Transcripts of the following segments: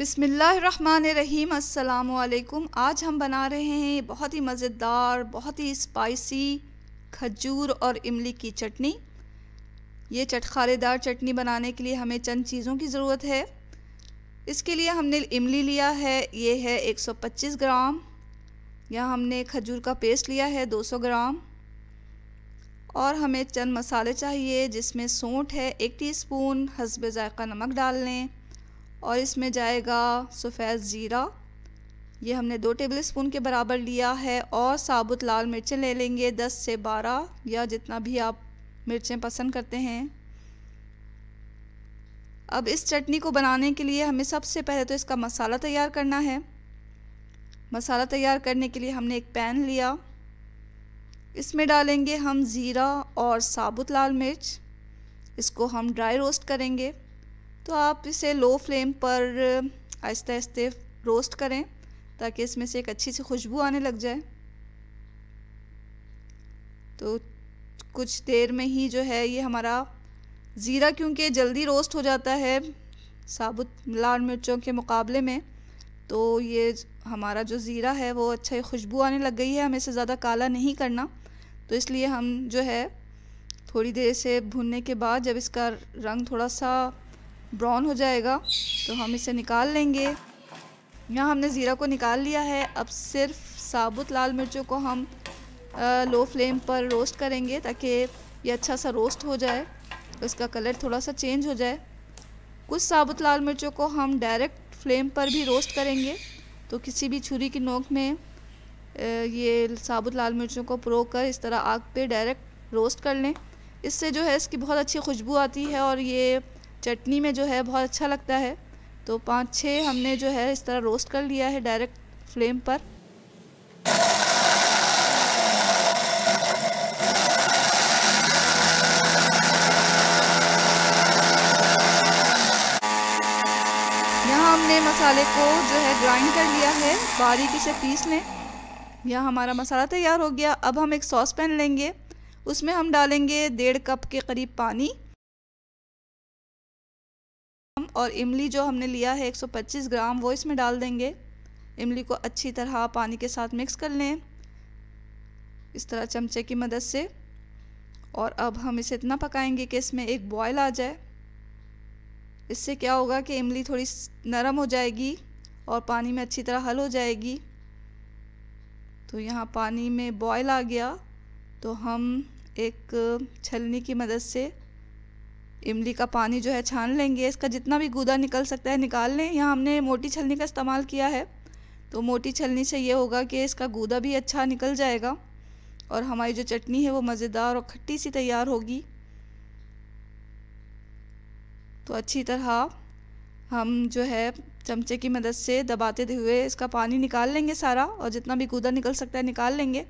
बिसमीम अल्लाम आज हम बना रहे हैं बहुत ही मज़ेदार बहुत ही स्पाइसी खजूर और इमली की चटनी ये चटखारेदार चटनी बनाने के लिए हमें चंद चीज़ों की ज़रूरत है इसके लिए हमने इमली लिया है ये है 125 ग्राम या हमने खजूर का पेस्ट लिया है 200 ग्राम और हमें चंद मसाले चाहिए जिसमें सौंठ है एक टीस्पून हसबे ज़ायक़ा नमक डाल लें और इसमें जाएगा सफ़ेद ज़ीरा ये हमने दो टेबल स्पून के बराबर लिया है और साबुत लाल मिर्चें ले लेंगे दस से बारह या जितना भी आप मिर्चें पसंद करते हैं अब इस चटनी को बनाने के लिए हमें सबसे पहले तो इसका मसाला तैयार करना है मसाला तैयार करने के लिए हमने एक पैन लिया इसमें डालेंगे हम ज़ीरा और साबुत लाल मिर्च इसको हम ड्राई रोस्ट करेंगे तो आप इसे लो फ्लेम पर आहिस्ते आहिस्ते रोस्ट करें ताकि इसमें से एक अच्छी सी खुशबू आने लग जाए तो कुछ देर में ही जो है ये हमारा ज़ीरा क्योंकि जल्दी रोस्ट हो जाता है साबुत लाल मिर्चों के मुकाबले में तो ये हमारा जो ज़ीरा है वो अच्छा खुशबू आने लग गई है हमें इसे ज़्यादा काला नहीं करना तो इसलिए हम जो है थोड़ी देर से भुनने के बाद जब इसका रंग थोड़ा सा ब्राउन हो जाएगा तो हम इसे निकाल लेंगे यहाँ हमने ज़ीरा को निकाल लिया है अब सिर्फ साबुत लाल मिर्चों को हम आ, लो फ्लेम पर रोस्ट करेंगे ताकि ये अच्छा सा रोस्ट हो जाए तो इसका कलर थोड़ा सा चेंज हो जाए कुछ साबुत लाल मिर्चों को हम डायरेक्ट फ्लेम पर भी रोस्ट करेंगे तो किसी भी छुरी की नोक में ये साबुत लाल मिर्चों को प्रो कर इस तरह आग पे डायरेक्ट रोस्ट कर लें इससे जो है इसकी बहुत अच्छी खुशबू आती है और ये चटनी में जो है बहुत अच्छा लगता है तो पाँच छः हमने जो है इस तरह रोस्ट कर लिया है डायरेक्ट फ्लेम पर यहाँ हमने मसाले को जो है ग्राइंड कर लिया है बारीकी से पीस लें यह हमारा मसाला तैयार हो गया अब हम एक सॉस पैन लेंगे उसमें हम डालेंगे डेढ़ कप के करीब पानी और इमली जो हमने लिया है 125 ग्राम वो इसमें डाल देंगे इमली को अच्छी तरह पानी के साथ मिक्स कर लें इस तरह चमचे की मदद से और अब हम इसे इतना पकाएंगे कि इसमें एक बॉयल आ जाए इससे क्या होगा कि इमली थोड़ी नरम हो जाएगी और पानी में अच्छी तरह हल हो जाएगी तो यहाँ पानी में बॉयल आ गया तो हम एक छलनी की मदद से इमली का पानी जो है छान लेंगे इसका जितना भी गूदा निकल सकता है निकाल लें यहाँ हमने मोटी छलनी का इस्तेमाल किया है तो मोटी छलनी से ये होगा कि इसका गूदा भी अच्छा निकल जाएगा और हमारी जो चटनी है वो मज़ेदार और खट्टी सी तैयार होगी तो अच्छी तरह हम जो है चमचे की मदद से दबाते हुए इसका पानी निकाल लेंगे सारा और जितना भी गूदा निकल सकता है निकाल लेंगे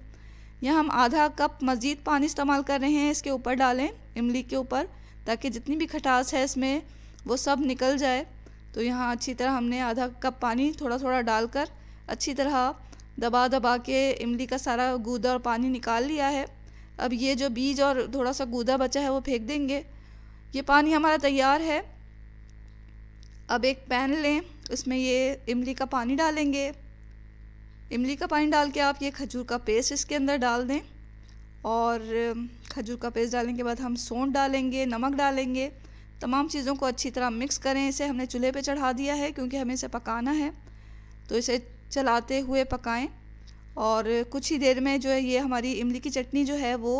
यहाँ हम आधा कप मज़ीद पानी इस्तेमाल कर रहे हैं इसके ऊपर डालें इमली के ऊपर ताकि जितनी भी खटास है इसमें वो सब निकल जाए तो यहाँ अच्छी तरह हमने आधा कप पानी थोड़ा थोड़ा डालकर अच्छी तरह दबा दबा के इमली का सारा गूदा और पानी निकाल लिया है अब ये जो बीज और थोड़ा सा गूदा बचा है वो फेंक देंगे ये पानी हमारा तैयार है अब एक पैन लें उसमें ये इमली का पानी डालेंगे इमली का पानी डाल के आप ये खजूर का पेस्ट इसके अंदर डाल दें और खजूर का पेस्ट डालने के बाद हम सौंठ डालेंगे नमक डालेंगे तमाम चीज़ों को अच्छी तरह मिक्स करें इसे हमने चूल्हे पे चढ़ा दिया है क्योंकि हमें इसे पकाना है तो इसे चलाते हुए पकाएं और कुछ ही देर में जो है ये हमारी इमली की चटनी जो है वो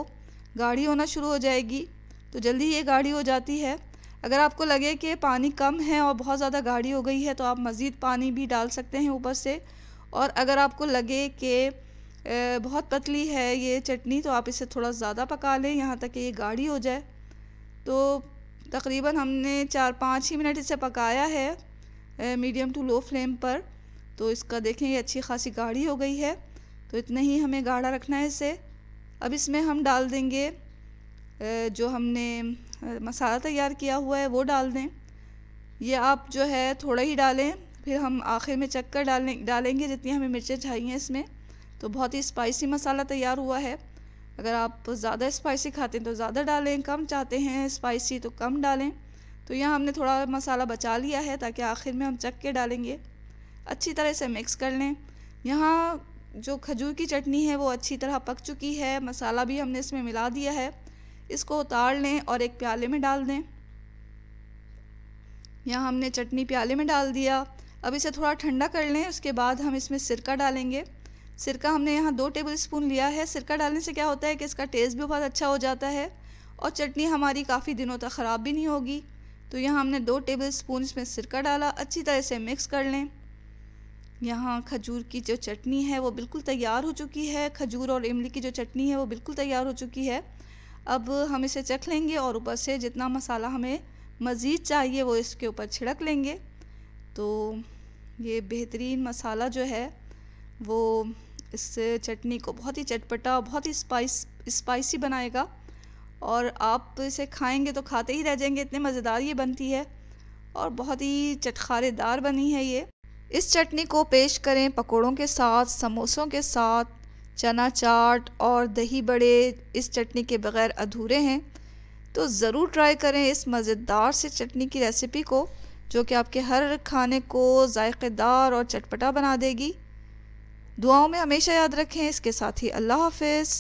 गाढ़ी होना शुरू हो जाएगी तो जल्दी ये गाढ़ी हो जाती है अगर आपको लगे कि पानी कम है और बहुत ज़्यादा गाढ़ी हो गई है तो आप मज़ीद पानी भी डाल सकते हैं ऊपर से और अगर आपको लगे कि बहुत पतली है ये चटनी तो आप इसे थोड़ा ज़्यादा पका लें यहाँ तक कि ये गाढ़ी हो जाए तो तकरीबन हमने चार पाँच ही मिनट इसे पकाया है मीडियम टू लो फ्लेम पर तो इसका देखें ये अच्छी खासी गाढ़ी हो गई है तो इतना ही हमें गाढ़ा रखना है इसे अब इसमें हम डाल देंगे जो हमने मसाला तैयार किया हुआ है वो डाल दें ये आप जो है थोड़ा ही डालें फिर हम आखिर में चक्कर डालें डालेंगे जितनी हमें मिर्चें चाहिए इसमें तो बहुत ही स्पाइसी मसाला तैयार हुआ है अगर आप ज़्यादा स्पाइसी खाते हैं तो ज़्यादा डालें कम चाहते हैं स्पाइसी तो कम डालें तो यहाँ हमने थोड़ा मसाला बचा लिया है ताकि आखिर में हम चख के डालेंगे अच्छी तरह से मिक्स कर लें यहाँ जो खजूर की चटनी है वो अच्छी तरह पक चुकी है मसाला भी हमने इसमें मिला दिया है इसको उतार लें और एक प्याले में डाल दें यहाँ हमने चटनी प्याले में डाल दिया अब इसे थोड़ा ठंडा कर लें उसके बाद हम इसमें सिरका डालेंगे सिरका हमने यहाँ दो टेबल स्पून लिया है सिरका डालने से क्या होता है कि इसका टेस्ट भी बहुत अच्छा हो जाता है और चटनी हमारी काफ़ी दिनों तक ख़राब भी नहीं होगी तो यहाँ हमने दो टेबल स्पून इसमें सिरका डाला अच्छी तरह से मिक्स कर लें यहाँ खजूर की जो चटनी है वो बिल्कुल तैयार हो चुकी है खजूर और इमली की जो चटनी है वो बिल्कुल तैयार हो चुकी है अब हम इसे चख लेंगे और ऊपर से जितना मसाला हमें मज़ीद चाहिए वो इसके ऊपर छिड़क लेंगे तो ये बेहतरीन मसाला जो है वो इस चटनी को बहुत ही चटपटा बहुत ही स्पाइस स्पाइसी बनाएगा और आप इसे खाएंगे तो खाते ही रह जाएंगे इतने मज़ेदार ये बनती है और बहुत ही चटखारेदार बनी है ये इस चटनी को पेश करें पकोड़ों के साथ समोसों के साथ चना चाट और दही बड़े इस चटनी के बगैर अधूरे हैं तो ज़रूर ट्राई करें इस मज़ेदार से चटनी की रेसिपी को जो कि आपके हर खाने को जायकेदार और चटपटा बना देगी दुआओं में हमेशा याद रखें इसके साथ ही अल्लाह हाफिज़